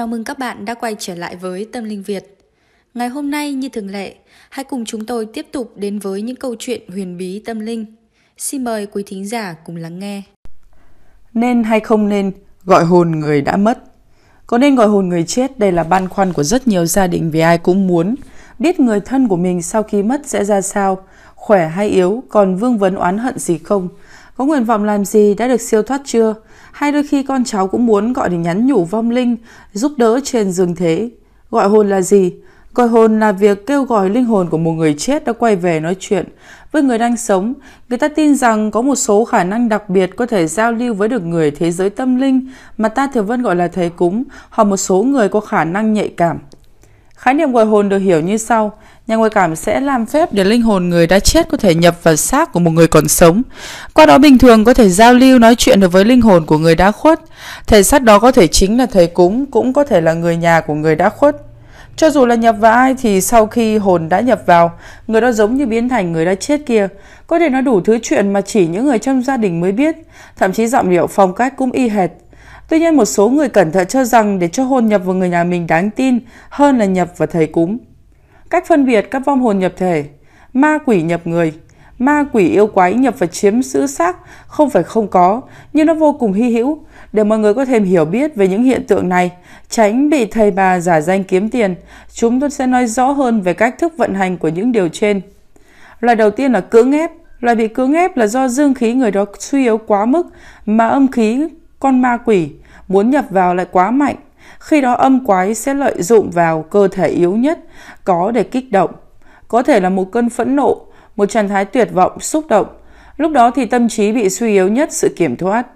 Chào mừng các bạn đã quay trở lại với Tâm Linh Việt. Ngày hôm nay như thường lệ, hãy cùng chúng tôi tiếp tục đến với những câu chuyện huyền bí tâm linh. Xin mời quý thính giả cùng lắng nghe. Nên hay không nên gọi hồn người đã mất? Có nên gọi hồn người chết đây là băn khoăn của rất nhiều gia đình vì ai cũng muốn biết người thân của mình sau khi mất sẽ ra sao, khỏe hay yếu, còn vương vấn oán hận gì không, có nguyện vọng làm gì đã được siêu thoát chưa? hay đôi khi con cháu cũng muốn gọi để nhắn nhủ vong linh giúp đỡ trên giường thế gọi hồn là gì gọi hồn là việc kêu gọi linh hồn của một người chết đã quay về nói chuyện với người đang sống người ta tin rằng có một số khả năng đặc biệt có thể giao lưu với được người thế giới tâm linh mà ta thường vẫn gọi là thầy cúng hoặc một số người có khả năng nhạy cảm Khái niệm gọi hồn được hiểu như sau. Nhà ngoại cảm sẽ làm phép để linh hồn người đã chết có thể nhập vào xác của một người còn sống. Qua đó bình thường có thể giao lưu nói chuyện được với linh hồn của người đã khuất. Thầy sát đó có thể chính là thầy cúng, cũng có thể là người nhà của người đã khuất. Cho dù là nhập vào ai thì sau khi hồn đã nhập vào, người đó giống như biến thành người đã chết kia. Có thể nói đủ thứ chuyện mà chỉ những người trong gia đình mới biết, thậm chí giọng điệu phong cách cũng y hệt Tuy nhiên một số người cẩn thận cho rằng để cho hồn nhập vào người nhà mình đáng tin hơn là nhập vào thầy cúng. Cách phân biệt các vong hồn nhập thể, ma quỷ nhập người, ma quỷ yêu quái nhập và chiếm giữ xác không phải không có, nhưng nó vô cùng hy hữu. Để mọi người có thêm hiểu biết về những hiện tượng này, tránh bị thầy bà giả danh kiếm tiền, chúng tôi sẽ nói rõ hơn về cách thức vận hành của những điều trên. Loại đầu tiên là cưỡng ép. Loại bị cưỡng ép là do dương khí người đó suy yếu quá mức mà âm khí con ma quỷ muốn nhập vào lại quá mạnh khi đó âm quái sẽ lợi dụng vào cơ thể yếu nhất có để kích động có thể là một cơn phẫn nộ một trạng thái tuyệt vọng xúc động lúc đó thì tâm trí bị suy yếu nhất sự kiểm soát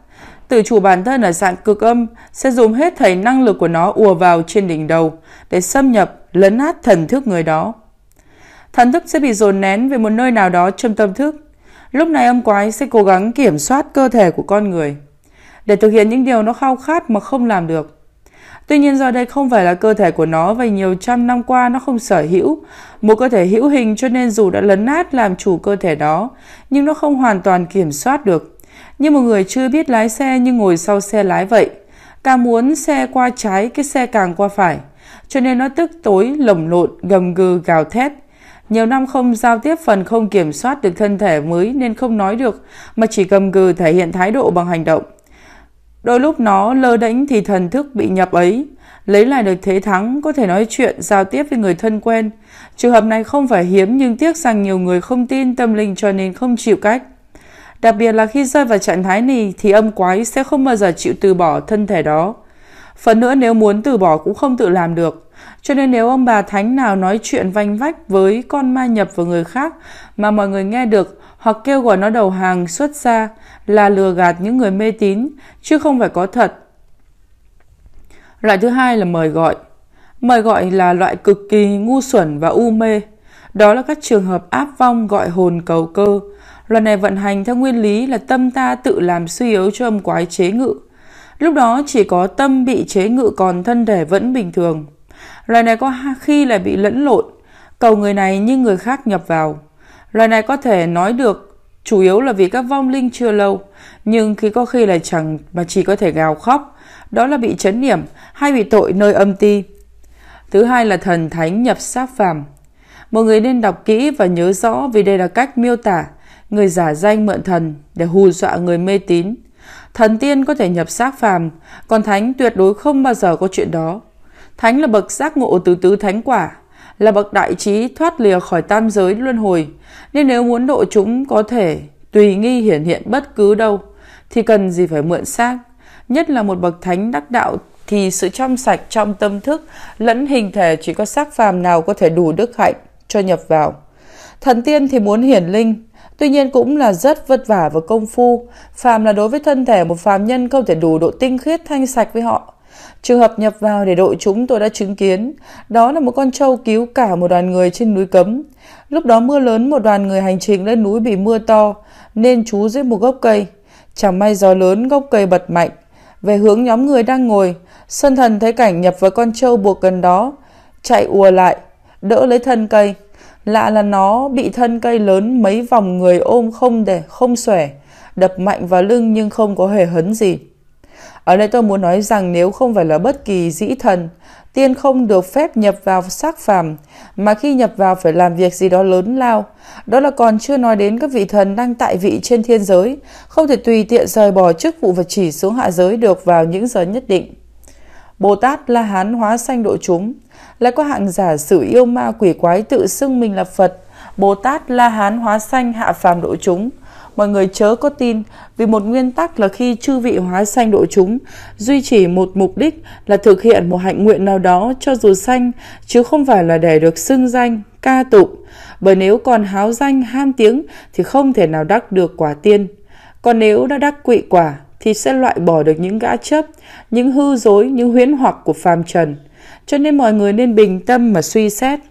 tự chủ bản thân ở dạng cực âm sẽ dùng hết thầy năng lực của nó ùa vào trên đỉnh đầu để xâm nhập lấn át thần thức người đó thần thức sẽ bị dồn nén về một nơi nào đó trong tâm thức lúc này âm quái sẽ cố gắng kiểm soát cơ thể của con người để thực hiện những điều nó khao khát mà không làm được. Tuy nhiên do đây không phải là cơ thể của nó và nhiều trăm năm qua nó không sở hữu, một cơ thể hữu hình cho nên dù đã lấn át làm chủ cơ thể đó, nhưng nó không hoàn toàn kiểm soát được. Như một người chưa biết lái xe nhưng ngồi sau xe lái vậy, càng muốn xe qua trái cái xe càng qua phải, cho nên nó tức tối, lồng lộn, gầm gừ, gào thét. Nhiều năm không giao tiếp phần không kiểm soát được thân thể mới nên không nói được, mà chỉ gầm gừ thể hiện thái độ bằng hành động. Đôi lúc nó lơ đánh thì thần thức bị nhập ấy, lấy lại được thế thắng, có thể nói chuyện, giao tiếp với người thân quen. Trường hợp này không phải hiếm nhưng tiếc rằng nhiều người không tin tâm linh cho nên không chịu cách. Đặc biệt là khi rơi vào trạng thái này thì âm quái sẽ không bao giờ chịu từ bỏ thân thể đó. Phần nữa nếu muốn từ bỏ cũng không tự làm được. Cho nên nếu ông bà thánh nào nói chuyện vanh vách với con ma nhập vào người khác mà mọi người nghe được, hoặc kêu gọi nó đầu hàng xuất ra là lừa gạt những người mê tín chứ không phải có thật loại thứ hai là mời gọi mời gọi là loại cực kỳ ngu xuẩn và u mê đó là các trường hợp áp vong gọi hồn cầu cơ loại này vận hành theo nguyên lý là tâm ta tự làm suy yếu cho âm quái chế ngự lúc đó chỉ có tâm bị chế ngự còn thân thể vẫn bình thường loại này có khi là bị lẫn lộn cầu người này như người khác nhập vào Loài này có thể nói được chủ yếu là vì các vong linh chưa lâu, nhưng khi có khi là chẳng mà chỉ có thể gào khóc, đó là bị chấn niệm hay bị tội nơi âm ti. Thứ hai là thần thánh nhập xác phàm. Mọi người nên đọc kỹ và nhớ rõ vì đây là cách miêu tả người giả danh mượn thần để hù dọa người mê tín. Thần tiên có thể nhập xác phàm, còn thánh tuyệt đối không bao giờ có chuyện đó. Thánh là bậc giác ngộ từ tứ thánh quả, là bậc đại trí thoát lìa khỏi tam giới luân hồi nên nếu muốn độ chúng có thể tùy nghi hiển hiện bất cứ đâu thì cần gì phải mượn xác nhất là một bậc thánh đắc đạo thì sự trong sạch trong tâm thức lẫn hình thể chỉ có xác phàm nào có thể đủ đức hạnh cho nhập vào thần tiên thì muốn hiển linh tuy nhiên cũng là rất vất vả và công phu phàm là đối với thân thể một phàm nhân không thể đủ độ tinh khiết thanh sạch với họ Trường hợp nhập vào để đội chúng tôi đã chứng kiến, đó là một con trâu cứu cả một đoàn người trên núi cấm. Lúc đó mưa lớn một đoàn người hành trình lên núi bị mưa to, nên chú dưới một gốc cây. Chẳng may gió lớn gốc cây bật mạnh. Về hướng nhóm người đang ngồi, sân thần thấy cảnh nhập vào con trâu buộc gần đó, chạy ùa lại, đỡ lấy thân cây. Lạ là nó bị thân cây lớn mấy vòng người ôm không để không xòe, đập mạnh vào lưng nhưng không có hề hấn gì. Ở đây tôi muốn nói rằng nếu không phải là bất kỳ dĩ thần, tiên không được phép nhập vào xác phàm, mà khi nhập vào phải làm việc gì đó lớn lao. Đó là còn chưa nói đến các vị thần đang tại vị trên thiên giới, không thể tùy tiện rời bỏ chức vụ vật chỉ xuống hạ giới được vào những giờ nhất định. Bồ Tát La Hán hóa sanh độ chúng, lại có hạng giả sử yêu ma quỷ quái tự xưng mình là Phật, Bồ Tát La Hán hóa sanh hạ phàm độ chúng – Mọi người chớ có tin, vì một nguyên tắc là khi chư vị hóa sanh độ chúng, duy trì một mục đích là thực hiện một hạnh nguyện nào đó cho dù sanh, chứ không phải là để được xưng danh, ca tụng. Bởi nếu còn háo danh, ham tiếng thì không thể nào đắc được quả tiên. Còn nếu đã đắc quỵ quả thì sẽ loại bỏ được những gã chấp, những hư dối, những huyễn hoặc của phàm trần. Cho nên mọi người nên bình tâm mà suy xét –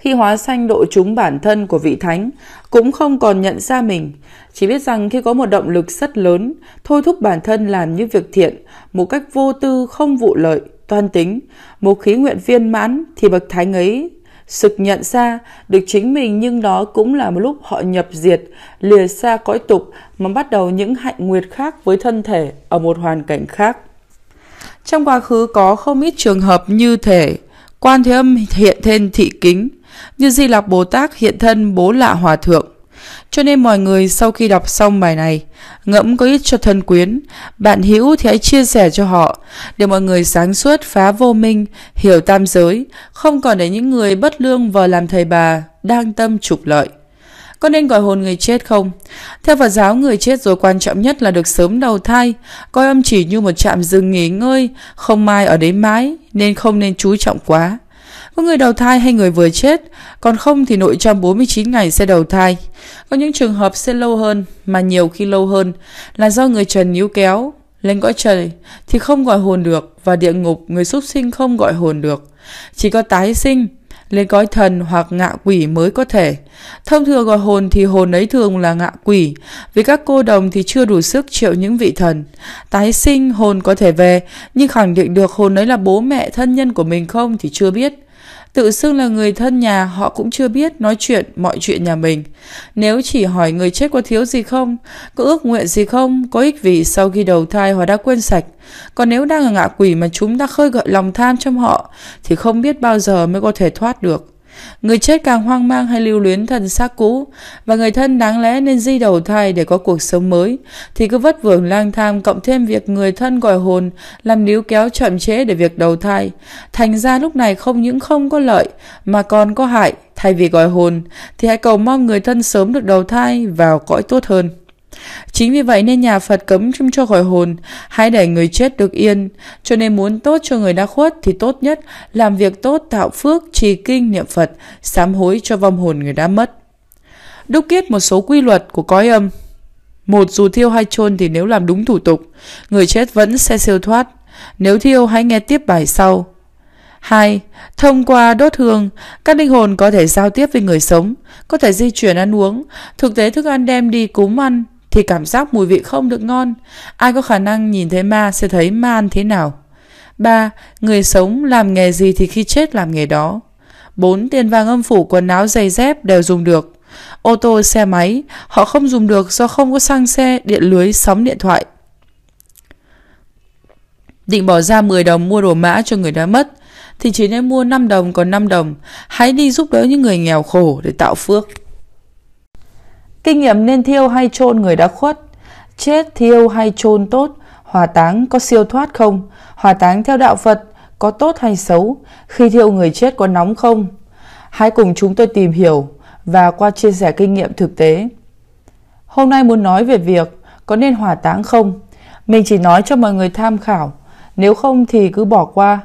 khi hóa sanh độ chúng bản thân của vị thánh cũng không còn nhận ra mình chỉ biết rằng khi có một động lực rất lớn thôi thúc bản thân làm những việc thiện một cách vô tư không vụ lợi toan tính một khí nguyện viên mãn thì bậc thánh ấy sực nhận ra được chính mình nhưng đó cũng là một lúc họ nhập diệt lìa xa cõi tục mà bắt đầu những hạnh nguyệt khác với thân thể ở một hoàn cảnh khác trong quá khứ có không ít trường hợp như thể quan thế âm hiện thân thị kính như Di Lạc Bồ Tát hiện thân bố lạ hòa thượng. Cho nên mọi người sau khi đọc xong bài này, ngẫm có ít cho thân quyến, bạn hữu thì hãy chia sẻ cho họ, để mọi người sáng suốt phá vô minh, hiểu tam giới, không còn để những người bất lương vào làm thầy bà, đang tâm trục lợi. Có nên gọi hồn người chết không? Theo Phật giáo, người chết rồi quan trọng nhất là được sớm đầu thai, coi âm chỉ như một trạm dừng nghỉ ngơi, không mai ở đấy mãi, nên không nên chú trọng quá có người đầu thai hay người vừa chết, còn không thì nội trong 49 ngày sẽ đầu thai. Có những trường hợp sẽ lâu hơn, mà nhiều khi lâu hơn là do người trần níu kéo, lên cõi trời thì không gọi hồn được và địa ngục người súc sinh không gọi hồn được. Chỉ có tái sinh, lên cõi thần hoặc ngạ quỷ mới có thể. Thông thường gọi hồn thì hồn ấy thường là ngạ quỷ, vì các cô đồng thì chưa đủ sức chịu những vị thần. Tái sinh hồn có thể về, nhưng khẳng định được hồn ấy là bố mẹ thân nhân của mình không thì chưa biết. Tự xưng là người thân nhà họ cũng chưa biết nói chuyện mọi chuyện nhà mình. Nếu chỉ hỏi người chết có thiếu gì không, có ước nguyện gì không, có ích vì sau khi đầu thai họ đã quên sạch. Còn nếu đang là ngạ quỷ mà chúng ta khơi gợi lòng tham trong họ thì không biết bao giờ mới có thể thoát được người chết càng hoang mang hay lưu luyến thân xác cũ và người thân đáng lẽ nên di đầu thai để có cuộc sống mới thì cứ vất vưởng lang thang cộng thêm việc người thân gọi hồn làm níu kéo chậm chế để việc đầu thai thành ra lúc này không những không có lợi mà còn có hại thay vì gọi hồn thì hãy cầu mong người thân sớm được đầu thai vào cõi tốt hơn Chính vì vậy nên nhà Phật cấm châm cho khỏi hồn, hãy để người chết được yên. Cho nên muốn tốt cho người đã khuất thì tốt nhất làm việc tốt tạo phước, trì kinh niệm Phật, sám hối cho vong hồn người đã mất. Đúc kết một số quy luật của cõi âm. Một dù thiêu hay chôn thì nếu làm đúng thủ tục, người chết vẫn sẽ siêu thoát. Nếu thiêu hãy nghe tiếp bài sau. 2. Thông qua đốt hương, các linh hồn có thể giao tiếp với người sống, có thể di chuyển ăn uống. Thực tế thức ăn đem đi cúng ăn, thì cảm giác mùi vị không được ngon ai có khả năng nhìn thấy ma sẽ thấy ma ăn thế nào ba người sống làm nghề gì thì khi chết làm nghề đó bốn tiền vàng âm phủ quần áo giày dép đều dùng được ô tô xe máy họ không dùng được do không có xăng xe điện lưới sóng điện thoại định bỏ ra 10 đồng mua đồ mã cho người đã mất thì chỉ nên mua 5 đồng còn 5 đồng hãy đi giúp đỡ những người nghèo khổ để tạo phước Kinh nghiệm nên thiêu hay chôn người đã khuất? Chết thiêu hay chôn tốt? Hòa táng có siêu thoát không? Hòa táng theo đạo Phật có tốt hay xấu? Khi thiêu người chết có nóng không? Hãy cùng chúng tôi tìm hiểu và qua chia sẻ kinh nghiệm thực tế. Hôm nay muốn nói về việc có nên hỏa táng không? Mình chỉ nói cho mọi người tham khảo, nếu không thì cứ bỏ qua.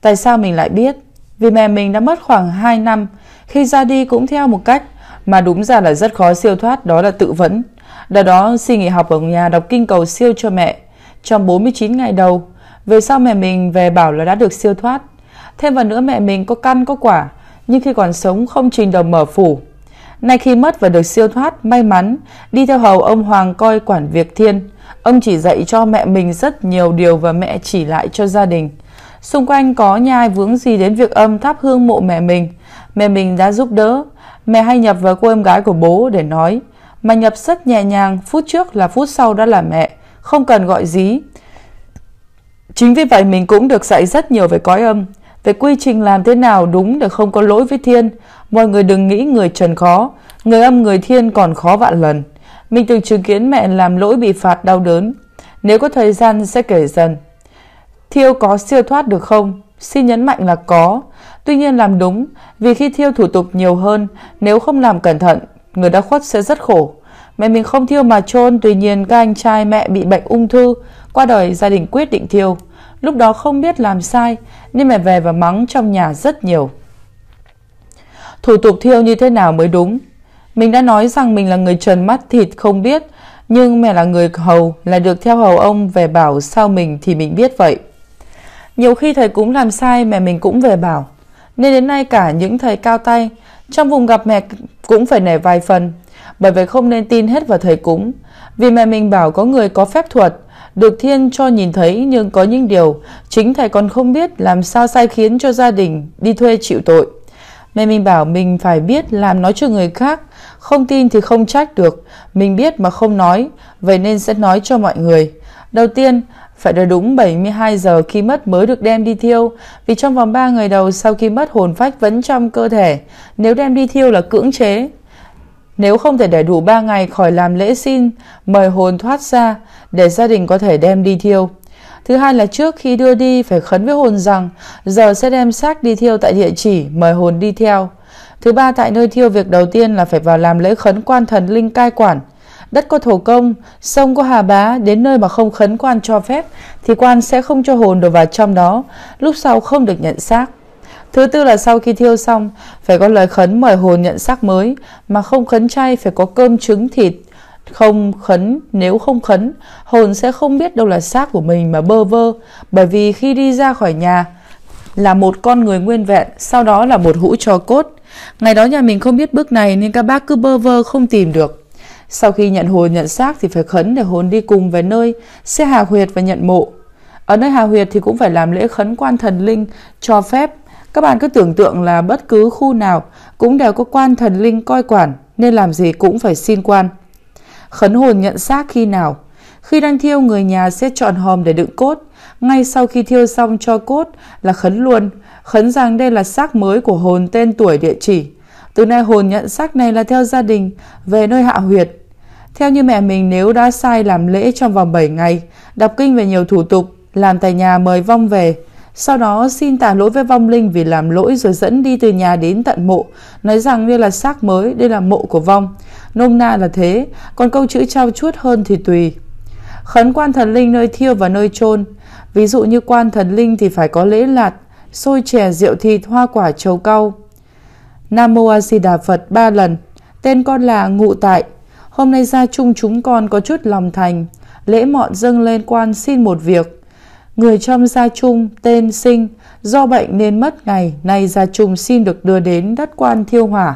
Tại sao mình lại biết? Vì mẹ mình đã mất khoảng 2 năm, khi ra đi cũng theo một cách mà đúng ra là rất khó siêu thoát đó là tự vẫn. Đợt đó xin nghỉ học ở nhà đọc kinh cầu siêu cho mẹ trong 49 ngày đầu. Về sau mẹ mình về bảo là đã được siêu thoát. Thêm vào nữa mẹ mình có căn có quả, nhưng khi còn sống không trình đầu mở phủ. Nay khi mất và được siêu thoát, may mắn, đi theo hầu ông Hoàng coi quản việc thiên. Ông chỉ dạy cho mẹ mình rất nhiều điều và mẹ chỉ lại cho gia đình. Xung quanh có nhai vướng gì đến việc âm thắp hương mộ mẹ mình Mẹ mình đã giúp đỡ Mẹ hay nhập vào cô em gái của bố để nói Mà nhập rất nhẹ nhàng Phút trước là phút sau đã là mẹ Không cần gọi dí Chính vì vậy mình cũng được dạy rất nhiều về cõi âm Về quy trình làm thế nào đúng để không có lỗi với thiên Mọi người đừng nghĩ người trần khó Người âm người thiên còn khó vạn lần Mình từng chứng kiến mẹ làm lỗi bị phạt đau đớn Nếu có thời gian sẽ kể dần Thiêu có siêu thoát được không? Xin nhấn mạnh là có Tuy nhiên làm đúng, vì khi thiêu thủ tục nhiều hơn, nếu không làm cẩn thận, người đã khuất sẽ rất khổ. Mẹ mình không thiêu mà chôn, tuy nhiên các anh trai mẹ bị bệnh ung thư, qua đời gia đình quyết định thiêu. Lúc đó không biết làm sai, nên mẹ về và mắng trong nhà rất nhiều. Thủ tục thiêu như thế nào mới đúng? Mình đã nói rằng mình là người trần mắt thịt không biết, nhưng mẹ là người hầu, lại được theo hầu ông về bảo sao mình thì mình biết vậy. Nhiều khi thầy cũng làm sai, mẹ mình cũng về bảo nên đến nay cả những thầy cao tay trong vùng gặp mẹ cũng phải nể vài phần bởi vậy không nên tin hết vào thầy cúng vì mẹ mình bảo có người có phép thuật được thiên cho nhìn thấy nhưng có những điều chính thầy còn không biết làm sao sai khiến cho gia đình đi thuê chịu tội mẹ mình bảo mình phải biết làm nói cho người khác không tin thì không trách được mình biết mà không nói vậy nên sẽ nói cho mọi người đầu tiên phải đợi đúng 72 giờ khi mất mới được đem đi thiêu, vì trong vòng 3 ngày đầu sau khi mất hồn phách vẫn trong cơ thể, nếu đem đi thiêu là cưỡng chế. Nếu không thể để đủ 3 ngày khỏi làm lễ xin, mời hồn thoát ra để gia đình có thể đem đi thiêu. Thứ hai là trước khi đưa đi phải khấn với hồn rằng giờ sẽ đem xác đi thiêu tại địa chỉ, mời hồn đi theo. Thứ ba tại nơi thiêu việc đầu tiên là phải vào làm lễ khấn quan thần linh cai quản đất có thổ công, sông có hà bá, đến nơi mà không khấn quan cho phép thì quan sẽ không cho hồn đổ vào trong đó, lúc sau không được nhận xác. Thứ tư là sau khi thiêu xong, phải có lời khấn mời hồn nhận xác mới, mà không khấn chay phải có cơm trứng thịt, không khấn nếu không khấn hồn sẽ không biết đâu là xác của mình mà bơ vơ bởi vì khi đi ra khỏi nhà là một con người nguyên vẹn sau đó là một hũ cho cốt ngày đó nhà mình không biết bước này nên các bác cứ bơ vơ không tìm được sau khi nhận hồn nhận xác thì phải khấn để hồn đi cùng về nơi sẽ hà huyệt và nhận mộ. Ở nơi hà huyệt thì cũng phải làm lễ khấn quan thần linh cho phép. Các bạn cứ tưởng tượng là bất cứ khu nào cũng đều có quan thần linh coi quản nên làm gì cũng phải xin quan. Khấn hồn nhận xác khi nào? Khi đang thiêu người nhà sẽ chọn hòm để đựng cốt. Ngay sau khi thiêu xong cho cốt là khấn luôn. Khấn rằng đây là xác mới của hồn tên tuổi địa chỉ. Từ nay hồn nhận xác này là theo gia đình Về nơi hạ huyệt Theo như mẹ mình nếu đã sai làm lễ trong vòng 7 ngày Đọc kinh về nhiều thủ tục Làm tại nhà mời vong về Sau đó xin tả lỗi với vong linh vì làm lỗi Rồi dẫn đi từ nhà đến tận mộ Nói rằng đây là xác mới, đây là mộ của vong Nôm na là thế Còn câu chữ trao chuốt hơn thì tùy Khấn quan thần linh nơi thiêu và nơi chôn Ví dụ như quan thần linh thì phải có lễ lạt, xôi chè, rượu thịt, hoa quả, trầu cau Nam Mô A Di Đà Phật ba lần, tên con là Ngụ Tại. Hôm nay gia chung chúng con có chút lòng thành, lễ mọn dâng lên quan xin một việc. Người trong gia chung tên sinh, do bệnh nên mất ngày, nay gia chung xin được đưa đến đất quan thiêu hỏa.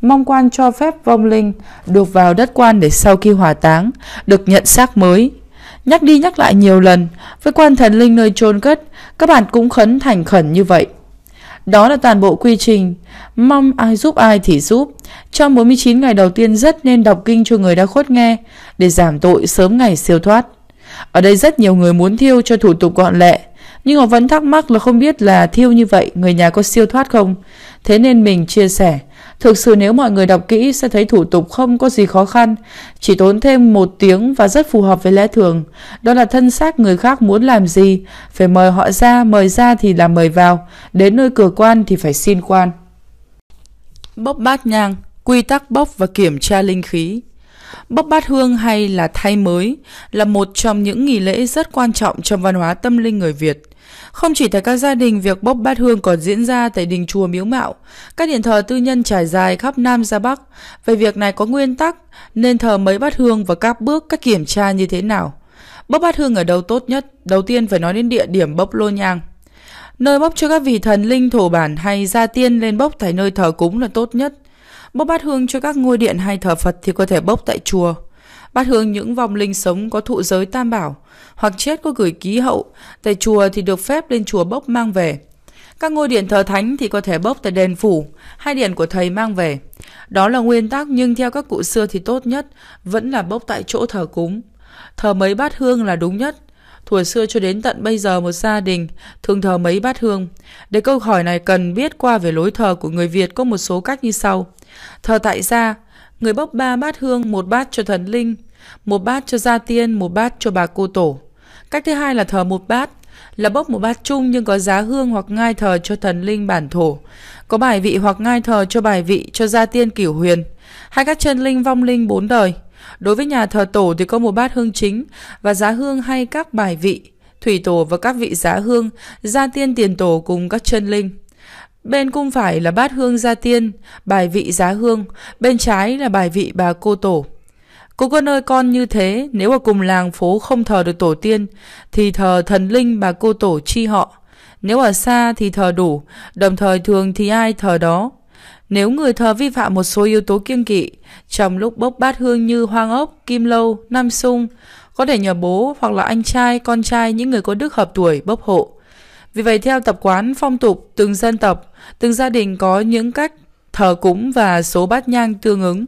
Mong quan cho phép vong linh được vào đất quan để sau khi hỏa táng, được nhận xác mới. Nhắc đi nhắc lại nhiều lần, với quan thần linh nơi chôn cất, các bạn cũng khấn thành khẩn như vậy. Đó là toàn bộ quy trình. Mong ai giúp ai thì giúp. Trong 49 ngày đầu tiên rất nên đọc kinh cho người đã khuất nghe để giảm tội sớm ngày siêu thoát. Ở đây rất nhiều người muốn thiêu cho thủ tục gọn lẹ. Nhưng họ vẫn thắc mắc là không biết là thiêu như vậy người nhà có siêu thoát không. Thế nên mình chia sẻ. Thực sự nếu mọi người đọc kỹ sẽ thấy thủ tục không có gì khó khăn, chỉ tốn thêm một tiếng và rất phù hợp với lẽ thường. Đó là thân xác người khác muốn làm gì, phải mời họ ra, mời ra thì là mời vào, đến nơi cửa quan thì phải xin quan. Bốc bát nhang, quy tắc bốc và kiểm tra linh khí Bốc bát hương hay là thay mới là một trong những nghi lễ rất quan trọng trong văn hóa tâm linh người Việt. Không chỉ tại các gia đình, việc bốc bát hương còn diễn ra tại đình chùa Miếu Mạo. Các điện thờ tư nhân trải dài khắp Nam ra Bắc. Về việc này có nguyên tắc, nên thờ mấy bát hương và các bước các kiểm tra như thế nào. Bốc bát hương ở đâu tốt nhất? Đầu tiên phải nói đến địa điểm bốc lô nhang. Nơi bốc cho các vị thần linh thổ bản hay gia tiên lên bốc tại nơi thờ cúng là tốt nhất. Bốc bát hương cho các ngôi điện hay thờ Phật thì có thể bốc tại chùa bát hương những vong linh sống có thụ giới tam bảo, hoặc chết có gửi ký hậu, tại chùa thì được phép lên chùa bốc mang về. Các ngôi điện thờ thánh thì có thể bốc tại đền phủ, hay điện của thầy mang về. Đó là nguyên tắc nhưng theo các cụ xưa thì tốt nhất vẫn là bốc tại chỗ thờ cúng. Thờ mấy bát hương là đúng nhất. Thuở xưa cho đến tận bây giờ một gia đình thường thờ mấy bát hương. Để câu hỏi này cần biết qua về lối thờ của người Việt có một số cách như sau. Thờ tại gia, người bốc ba bát hương một bát cho thần linh, một bát cho gia tiên một bát cho bà cô tổ cách thứ hai là thờ một bát là bốc một bát chung nhưng có giá hương hoặc ngai thờ cho thần linh bản thổ có bài vị hoặc ngai thờ cho bài vị cho gia tiên cửu huyền hay các chân linh vong linh bốn đời đối với nhà thờ tổ thì có một bát hương chính và giá hương hay các bài vị thủy tổ và các vị giá hương gia tiên tiền tổ cùng các chân linh Bên cung phải là bát hương gia tiên, bài vị giá hương, bên trái là bài vị bà cô tổ. Cô con nơi con như thế, nếu ở cùng làng phố không thờ được tổ tiên, thì thờ thần linh bà cô tổ chi họ. Nếu ở xa thì thờ đủ, đồng thời thường thì ai thờ đó. Nếu người thờ vi phạm một số yếu tố kiêng kỵ, trong lúc bốc bát hương như hoang ốc, kim lâu, nam sung, có thể nhờ bố hoặc là anh trai, con trai những người có đức hợp tuổi bốc hộ. Vì vậy theo tập quán phong tục từng dân tộc, từng gia đình có những cách thờ cúng và số bát nhang tương ứng.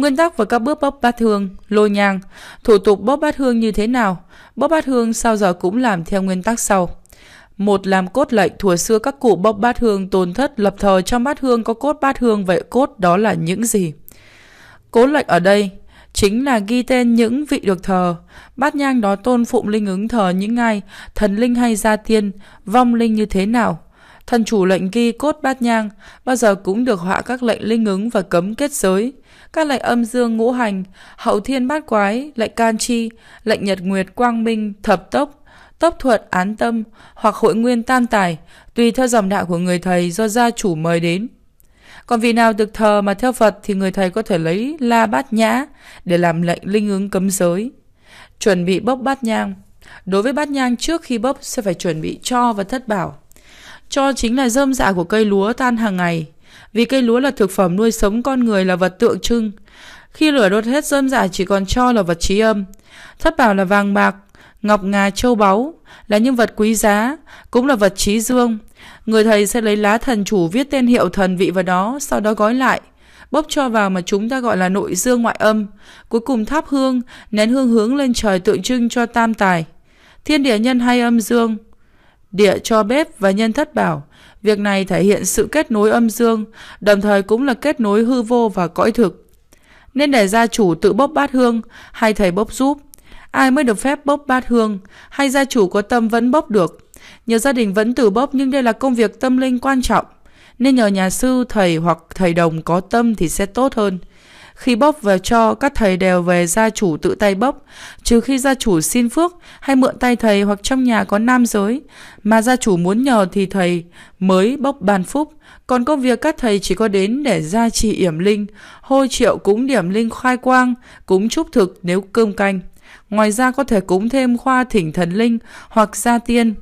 Nguyên tắc và các bước bóp bát hương, lô nhang. Thủ tục bóp bát hương như thế nào? Bóp bát hương sau giờ cũng làm theo nguyên tắc sau. Một làm cốt lệnh thuở xưa các cụ bóp bát hương tồn thất lập thờ cho bát hương có cốt bát hương vậy cốt đó là những gì? cốt lệnh ở đây chính là ghi tên những vị được thờ. Bát nhang đó tôn phụng linh ứng thờ những ai, thần linh hay gia tiên, vong linh như thế nào. Thần chủ lệnh ghi cốt bát nhang, bao giờ cũng được họa các lệnh linh ứng và cấm kết giới các lệnh âm dương ngũ hành, hậu thiên bát quái, lệnh can chi, lệnh nhật nguyệt quang minh, thập tốc, tốc thuật án tâm hoặc hội nguyên tam tài, tùy theo dòng đạo của người thầy do gia chủ mời đến. Còn vì nào được thờ mà theo Phật thì người thầy có thể lấy la bát nhã để làm lệnh linh ứng cấm giới. Chuẩn bị bốc bát nhang. Đối với bát nhang trước khi bốc sẽ phải chuẩn bị cho và thất bảo. Cho chính là rơm dạ của cây lúa tan hàng ngày, vì cây lúa là thực phẩm nuôi sống con người là vật tượng trưng khi lửa đốt hết dơm dạ chỉ còn cho là vật trí âm thất bảo là vàng bạc ngọc ngà châu báu là những vật quý giá cũng là vật trí dương người thầy sẽ lấy lá thần chủ viết tên hiệu thần vị vào đó sau đó gói lại bốc cho vào mà chúng ta gọi là nội dương ngoại âm cuối cùng tháp hương nén hương hướng lên trời tượng trưng cho tam tài thiên địa nhân hay âm dương địa cho bếp và nhân thất bảo Việc này thể hiện sự kết nối âm dương, đồng thời cũng là kết nối hư vô và cõi thực. Nên để gia chủ tự bốc bát hương, hay thầy bốc giúp. Ai mới được phép bốc bát hương, hay gia chủ có tâm vẫn bốc được. Nhiều gia đình vẫn tự bốc nhưng đây là công việc tâm linh quan trọng. Nên nhờ nhà sư, thầy hoặc thầy đồng có tâm thì sẽ tốt hơn. Khi bóp và cho, các thầy đều về gia chủ tự tay bóp, trừ khi gia chủ xin phước hay mượn tay thầy hoặc trong nhà có nam giới, mà gia chủ muốn nhờ thì thầy mới bóp bàn phúc. Còn công việc các thầy chỉ có đến để gia trì yểm linh, hôi triệu cúng điểm linh khai quang, cúng chúc thực nếu cơm canh. Ngoài ra có thể cúng thêm khoa thỉnh thần linh hoặc gia tiên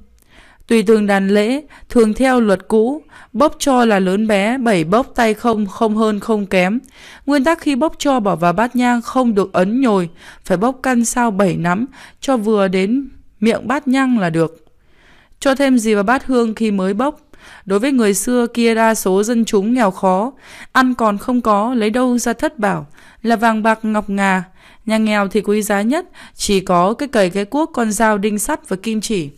Tùy từng đàn lễ, thường theo luật cũ, bốc cho là lớn bé, bảy bốc tay không, không hơn không kém. Nguyên tắc khi bốc cho bỏ vào bát nhang không được ấn nhồi, phải bốc căn sao bảy nắm, cho vừa đến miệng bát nhang là được. Cho thêm gì vào bát hương khi mới bốc, Đối với người xưa kia đa số dân chúng nghèo khó, ăn còn không có, lấy đâu ra thất bảo, là vàng bạc ngọc ngà. Nhà nghèo thì quý giá nhất, chỉ có cái cầy cái cuốc con dao đinh sắt và kim chỉ.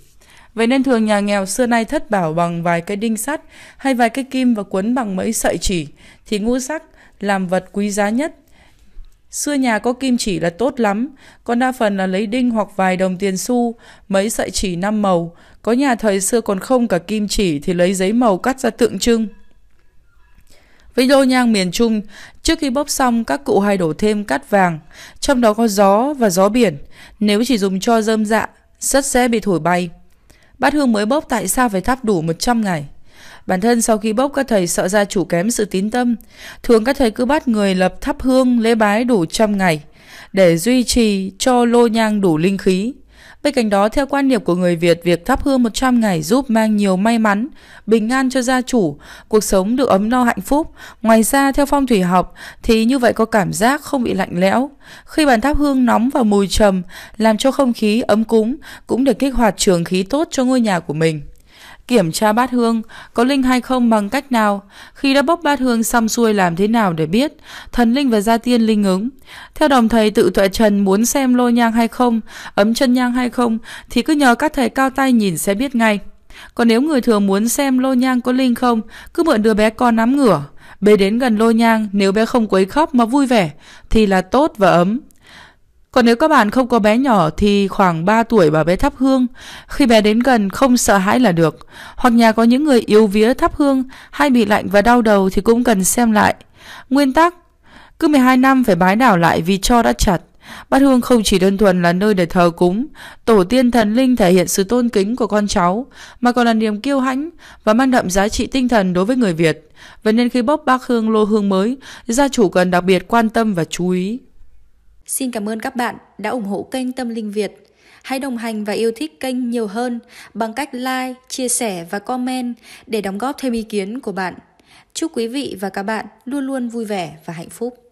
Vậy nên thường nhà nghèo xưa nay thất bảo bằng vài cái đinh sắt hay vài cái kim và quấn bằng mấy sợi chỉ thì ngũ sắc làm vật quý giá nhất. Xưa nhà có kim chỉ là tốt lắm, còn đa phần là lấy đinh hoặc vài đồng tiền xu, mấy sợi chỉ năm màu. Có nhà thời xưa còn không cả kim chỉ thì lấy giấy màu cắt ra tượng trưng. Với lô nhang miền Trung, trước khi bốc xong các cụ hay đổ thêm cát vàng, trong đó có gió và gió biển. Nếu chỉ dùng cho dơm dạ, rất dễ bị thổi bay. Bát hương mới bốc tại sao phải thắp đủ 100 ngày? Bản thân sau khi bốc các thầy sợ gia chủ kém sự tín tâm. Thường các thầy cứ bắt người lập thắp hương lễ bái đủ trăm ngày để duy trì cho lô nhang đủ linh khí. Bên cạnh đó, theo quan niệm của người Việt, việc thắp hương 100 ngày giúp mang nhiều may mắn, bình an cho gia chủ, cuộc sống được ấm no hạnh phúc. Ngoài ra, theo phong thủy học, thì như vậy có cảm giác không bị lạnh lẽo. Khi bàn thắp hương nóng và mùi trầm, làm cho không khí ấm cúng, cũng được kích hoạt trường khí tốt cho ngôi nhà của mình kiểm tra bát hương có linh hay không bằng cách nào khi đã bốc bát hương xong xuôi làm thế nào để biết thần linh và gia tiên linh ứng theo đồng thầy tự tuệ trần muốn xem lô nhang hay không ấm chân nhang hay không thì cứ nhờ các thầy cao tay nhìn sẽ biết ngay còn nếu người thường muốn xem lô nhang có linh không cứ mượn đứa bé con nắm ngửa bế đến gần lô nhang nếu bé không quấy khóc mà vui vẻ thì là tốt và ấm còn nếu các bạn không có bé nhỏ thì khoảng 3 tuổi bà bé thắp hương. Khi bé đến gần không sợ hãi là được. Hoặc nhà có những người yếu vía thắp hương hay bị lạnh và đau đầu thì cũng cần xem lại. Nguyên tắc, cứ 12 năm phải bái đảo lại vì cho đã chặt. Bát hương không chỉ đơn thuần là nơi để thờ cúng, tổ tiên thần linh thể hiện sự tôn kính của con cháu, mà còn là niềm kiêu hãnh và mang đậm giá trị tinh thần đối với người Việt. Vậy nên khi bốc bác hương lô hương mới, gia chủ cần đặc biệt quan tâm và chú ý. Xin cảm ơn các bạn đã ủng hộ kênh Tâm Linh Việt. Hãy đồng hành và yêu thích kênh nhiều hơn bằng cách like, chia sẻ và comment để đóng góp thêm ý kiến của bạn. Chúc quý vị và các bạn luôn luôn vui vẻ và hạnh phúc.